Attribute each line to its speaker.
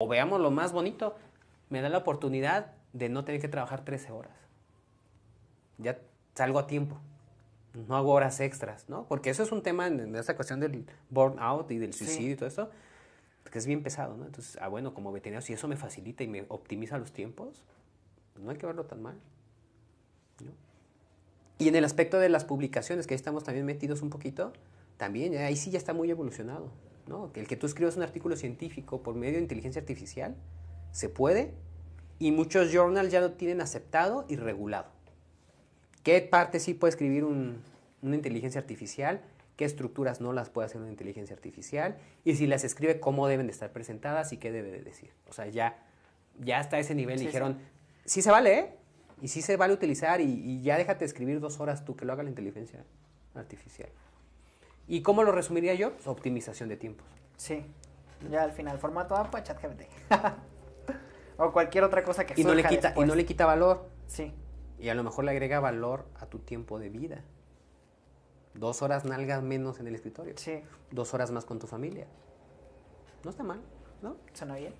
Speaker 1: o veamos lo más bonito, me da la oportunidad de no tener que trabajar 13 horas. Ya salgo a tiempo. No hago horas extras, ¿no? Porque eso es un tema en, esta cuestión del burnout y del suicidio y todo eso, que es bien pesado, ¿no? Entonces, ah, bueno, como veterinario, si eso me facilita y me optimiza los tiempos, no hay que verlo tan mal, Y en el aspecto de las publicaciones, que ahí estamos también metidos un poquito, también, ahí sí ya está muy evolucionado. ¿no? El que tú escribas un artículo científico por medio de inteligencia artificial, se puede, y muchos journals ya lo tienen aceptado y regulado. ¿Qué parte sí puede escribir una inteligencia artificial? ¿Qué estructuras no las puede hacer una inteligencia artificial? Y si las escribe, ¿cómo deben de estar presentadas y qué debe de decir? O sea, ya, ya hasta ese nivel dijeron, sí. se vale, ¿eh? Y sí se vale utilizar y, y ya déjate escribir dos horas tú, que lo haga la inteligencia artificial. ¿Y cómo lo resumiría yo? optimización de tiempos. Sí, ya al final, formato APA, pues, ChatGPT. o cualquier otra cosa que y no le quita Y no le quita valor. Sí. Y a lo mejor le agrega valor a tu tiempo de vida. Dos horas nalgas menos en el
Speaker 2: escritorio. Sí. Dos horas más con tu familia. No está mal, ¿no? Suena bien.